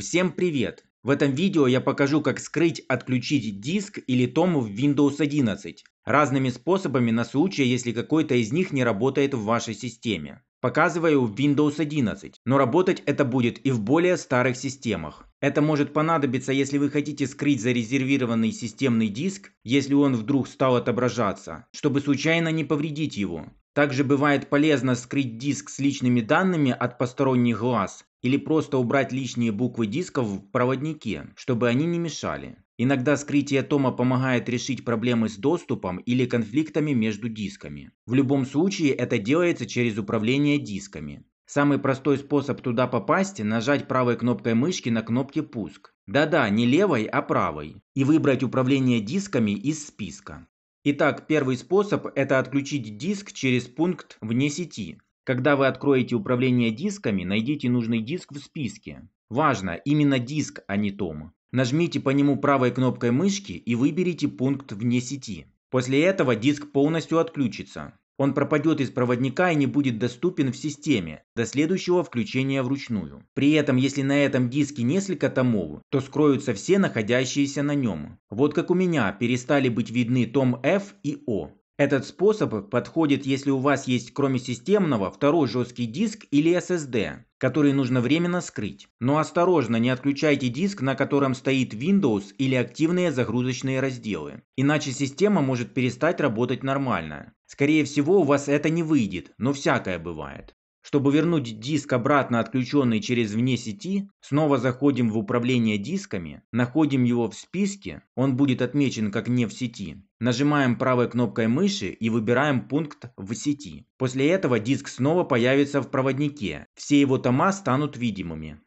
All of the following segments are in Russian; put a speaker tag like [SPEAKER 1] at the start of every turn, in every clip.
[SPEAKER 1] Всем привет! В этом видео я покажу, как скрыть, отключить диск или том в Windows 11 разными способами на случай, если какой-то из них не работает в вашей системе. Показываю в Windows 11, но работать это будет и в более старых системах. Это может понадобиться, если вы хотите скрыть зарезервированный системный диск, если он вдруг стал отображаться, чтобы случайно не повредить его. Также бывает полезно скрыть диск с личными данными от посторонних глаз или просто убрать лишние буквы дисков в проводнике, чтобы они не мешали. Иногда скрытие тома помогает решить проблемы с доступом или конфликтами между дисками. В любом случае это делается через управление дисками. Самый простой способ туда попасть – нажать правой кнопкой мышки на кнопке «Пуск». Да-да, не левой, а правой. И выбрать управление дисками из списка. Итак, первый способ – это отключить диск через пункт «Вне сети». Когда вы откроете управление дисками, найдите нужный диск в списке. Важно, именно диск, а не том. Нажмите по нему правой кнопкой мышки и выберите пункт «Вне сети». После этого диск полностью отключится. Он пропадет из проводника и не будет доступен в системе до следующего включения вручную. При этом, если на этом диске несколько томов, то скроются все находящиеся на нем. Вот как у меня перестали быть видны том F и O. Этот способ подходит, если у вас есть кроме системного второй жесткий диск или SSD, который нужно временно скрыть. Но осторожно, не отключайте диск, на котором стоит Windows или активные загрузочные разделы. Иначе система может перестать работать нормально. Скорее всего, у вас это не выйдет, но всякое бывает. Чтобы вернуть диск обратно отключенный через вне сети, снова заходим в управление дисками, находим его в списке, он будет отмечен как не в сети. Нажимаем правой кнопкой мыши и выбираем пункт «В сети». После этого диск снова появится в проводнике, все его тома станут видимыми.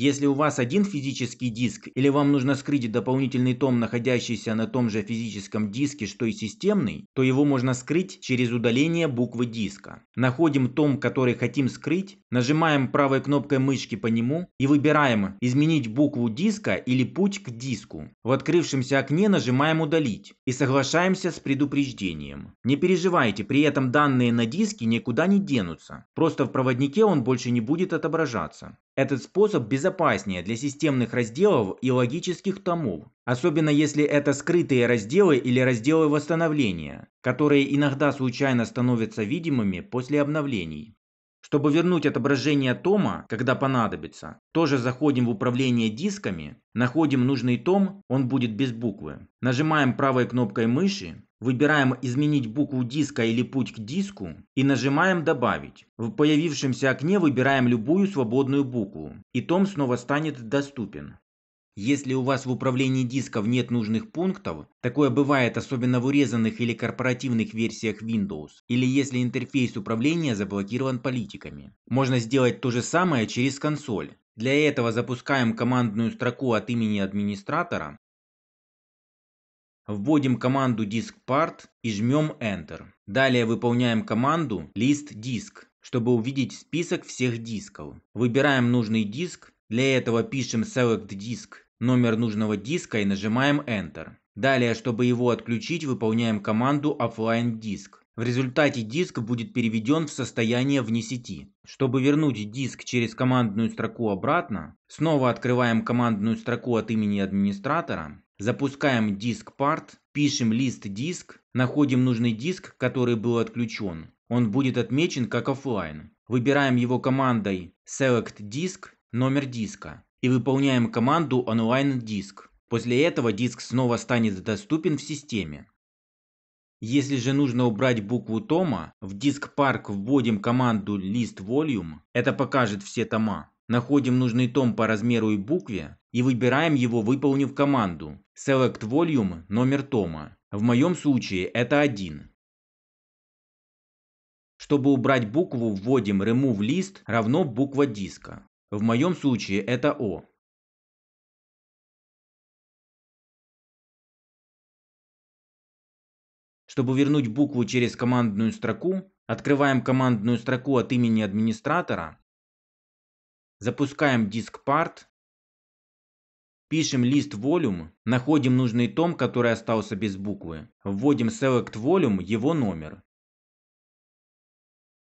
[SPEAKER 1] Если у вас один физический диск или вам нужно скрыть дополнительный том, находящийся на том же физическом диске, что и системный, то его можно скрыть через удаление буквы диска. Находим том, который хотим скрыть, нажимаем правой кнопкой мышки по нему и выбираем «Изменить букву диска» или «Путь к диску». В открывшемся окне нажимаем «Удалить» и соглашаемся с предупреждением. Не переживайте, при этом данные на диске никуда не денутся, просто в проводнике он больше не будет отображаться. Этот способ безопаснее для системных разделов и логических томов, особенно если это скрытые разделы или разделы восстановления, которые иногда случайно становятся видимыми после обновлений. Чтобы вернуть отображение тома, когда понадобится, тоже заходим в управление дисками, находим нужный том, он будет без буквы. Нажимаем правой кнопкой мыши, Выбираем «Изменить букву диска или путь к диску» и нажимаем «Добавить». В появившемся окне выбираем любую свободную букву, и том снова станет доступен. Если у вас в управлении дисков нет нужных пунктов, такое бывает особенно в урезанных или корпоративных версиях Windows, или если интерфейс управления заблокирован политиками. Можно сделать то же самое через консоль. Для этого запускаем командную строку от имени администратора Вводим команду disk part и жмем Enter. Далее выполняем команду list disk, чтобы увидеть список всех дисков. Выбираем нужный диск. Для этого пишем select disk, номер нужного диска и нажимаем Enter. Далее, чтобы его отключить, выполняем команду offline disk. В результате диск будет переведен в состояние вне сети. Чтобы вернуть диск через командную строку обратно, снова открываем командную строку от имени администратора Запускаем диск part, пишем лист диск, находим нужный диск, который был отключен. Он будет отмечен как офлайн. Выбираем его командой select disk, номер диска. И выполняем команду online диск. После этого диск снова станет доступен в системе. Если же нужно убрать букву тома, в диск парк вводим команду list volume, это покажет все тома. Находим нужный том по размеру и букве и выбираем его, выполнив команду Select Volume номер тома. В моем случае это 1. Чтобы убрать букву, вводим remove list равно буква диска. В моем случае это o. Чтобы вернуть букву через командную строку, открываем командную строку от имени администратора запускаем диск part, пишем лист volume, находим нужный том, который остался без буквы, вводим select volume, его номер.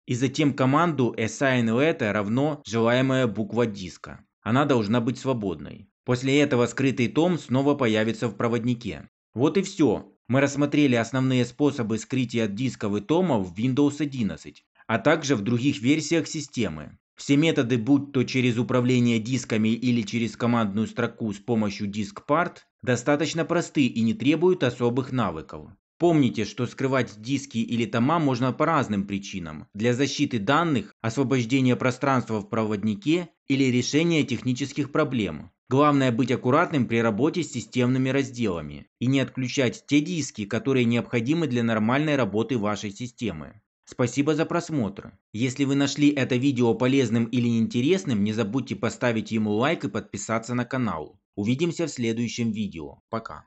[SPEAKER 1] И затем команду assign letter равно желаемая буква диска. Она должна быть свободной. После этого скрытый том снова появится в проводнике. Вот и все. Мы рассмотрели основные способы скрытия дисков и томов в Windows 11, а также в других версиях системы. Все методы, будь то через управление дисками или через командную строку с помощью диск-парт, достаточно просты и не требуют особых навыков. Помните, что скрывать диски или тома можно по разным причинам. Для защиты данных, освобождения пространства в проводнике или решения технических проблем. Главное быть аккуратным при работе с системными разделами и не отключать те диски, которые необходимы для нормальной работы вашей системы. Спасибо за просмотр. Если вы нашли это видео полезным или интересным, не забудьте поставить ему лайк и подписаться на канал. Увидимся в следующем видео. Пока.